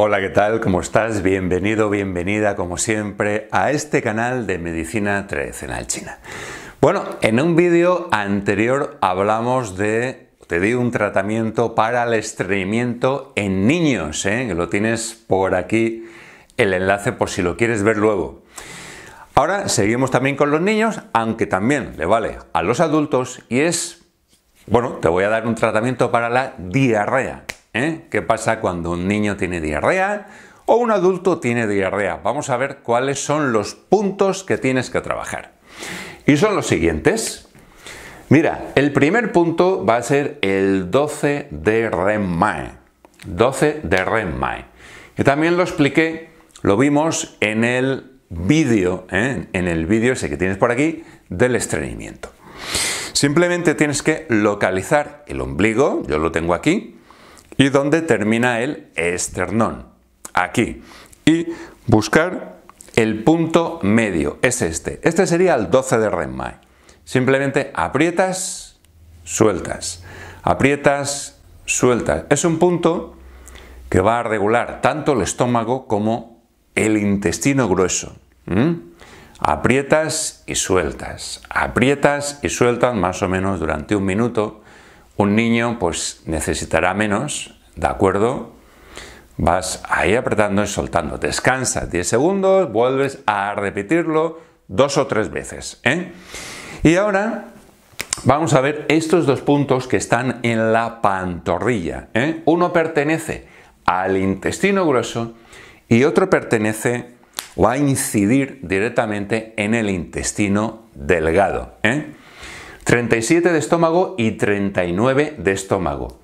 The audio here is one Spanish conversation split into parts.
Hola, ¿qué tal? ¿Cómo estás? Bienvenido, bienvenida, como siempre, a este canal de Medicina Tradicional China. Bueno, en un vídeo anterior hablamos de... Te di un tratamiento para el estreñimiento en niños, ¿eh? que lo tienes por aquí el enlace por si lo quieres ver luego. Ahora seguimos también con los niños, aunque también le vale a los adultos y es, bueno, te voy a dar un tratamiento para la diarrea. ¿Eh? ¿Qué pasa cuando un niño tiene diarrea o un adulto tiene diarrea? Vamos a ver cuáles son los puntos que tienes que trabajar. Y son los siguientes. Mira, el primer punto va a ser el 12 de Renmae. 12 de Renmae. Que también lo expliqué, lo vimos en el vídeo, ¿eh? en el vídeo ese que tienes por aquí, del estreñimiento. Simplemente tienes que localizar el ombligo, yo lo tengo aquí, ¿Y dónde termina el esternón? Aquí. Y buscar el punto medio, es este. Este sería el 12 de Renmai. Simplemente aprietas, sueltas. Aprietas, sueltas. Es un punto que va a regular tanto el estómago como el intestino grueso. Aprietas y sueltas. Aprietas y sueltas más o menos durante un minuto. Un niño pues necesitará menos ¿De acuerdo? Vas ahí apretando y soltando. Descansas 10 segundos, vuelves a repetirlo dos o tres veces. ¿eh? Y ahora vamos a ver estos dos puntos que están en la pantorrilla. ¿eh? Uno pertenece al intestino grueso y otro pertenece o a incidir directamente en el intestino delgado. ¿eh? 37 de estómago y 39 de estómago.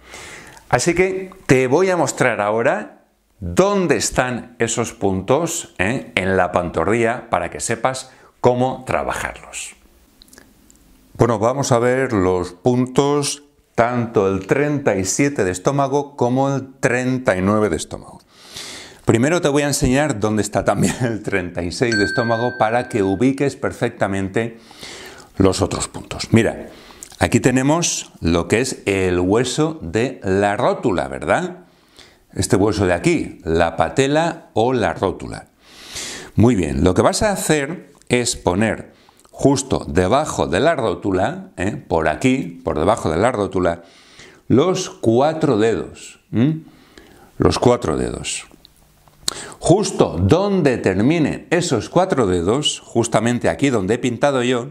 Así que te voy a mostrar ahora dónde están esos puntos ¿eh? en la pantorrilla para que sepas cómo trabajarlos. Bueno, vamos a ver los puntos tanto el 37 de estómago como el 39 de estómago. Primero te voy a enseñar dónde está también el 36 de estómago para que ubiques perfectamente los otros puntos. Mira, Aquí tenemos lo que es el hueso de la rótula, ¿verdad? Este hueso de aquí, la patela o la rótula. Muy bien, lo que vas a hacer es poner justo debajo de la rótula, ¿eh? por aquí, por debajo de la rótula, los cuatro dedos. Los cuatro dedos. Justo donde terminen esos cuatro dedos, justamente aquí donde he pintado yo,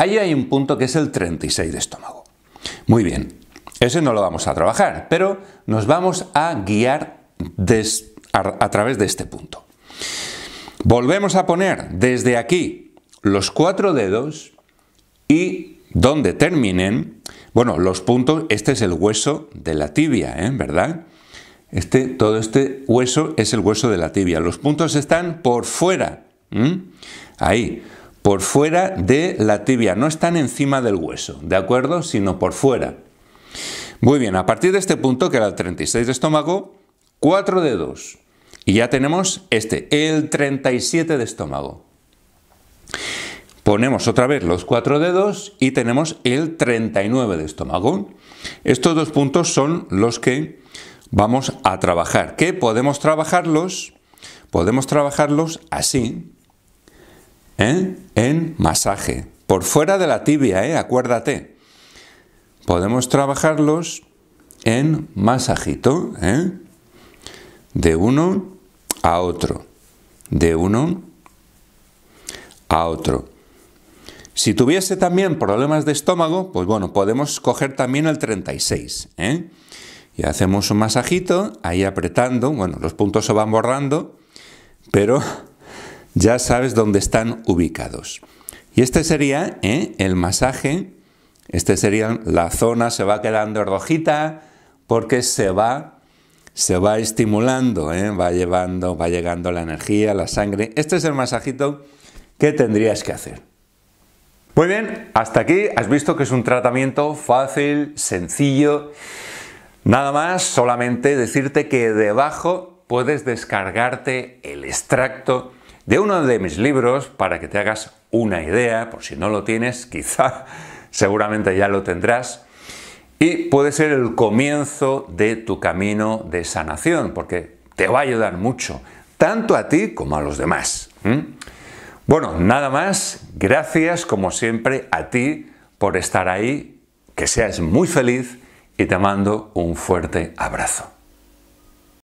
Ahí hay un punto que es el 36 de estómago. Muy bien, ese no lo vamos a trabajar, pero nos vamos a guiar a, través de este punto. Volvemos a poner desde aquí los cuatro dedos y donde terminen, bueno, los puntos, este es el hueso de la tibia, ¿eh? ¿verdad? Este, todo este hueso es el hueso de la tibia. Los puntos están por fuera. Ahí por fuera de la tibia, no están encima del hueso, ¿de acuerdo? Sino por fuera. Muy bien, a partir de este punto, que era el 36 de estómago, cuatro dedos. Y ya tenemos este, el 37 de estómago. Ponemos otra vez los cuatro dedos y tenemos el 39 de estómago. Estos dos puntos son los que vamos a trabajar. ¿Qué? podemos trabajarlos, podemos trabajarlos así, ¿Eh? en masaje. Por fuera de la tibia, ¿eh? acuérdate. Podemos trabajarlos en masajito, ¿eh? de uno a otro, de uno a otro. Si tuviese también problemas de estómago, pues bueno, podemos coger también el 36. ¿eh? Y hacemos un masajito, ahí apretando, bueno, los puntos se van borrando, pero ya sabes dónde están ubicados. Y este sería ¿eh? el masaje, este sería la zona, se va quedando rojita porque se va, se va estimulando, ¿eh? va llevando, va llegando la energía, la sangre. Este es el masajito que tendrías que hacer. Muy bien, hasta aquí has visto que es un tratamiento fácil, sencillo. Nada más, solamente decirte que debajo puedes descargarte el extracto de uno de mis libros para que te hagas una idea, por si no lo tienes, quizá seguramente ya lo tendrás. Y puede ser el comienzo de tu camino de sanación, porque te va a ayudar mucho, tanto a ti como a los demás. Bueno, nada más. Gracias, como siempre, a ti por estar ahí. Que seas muy feliz y te mando un fuerte abrazo.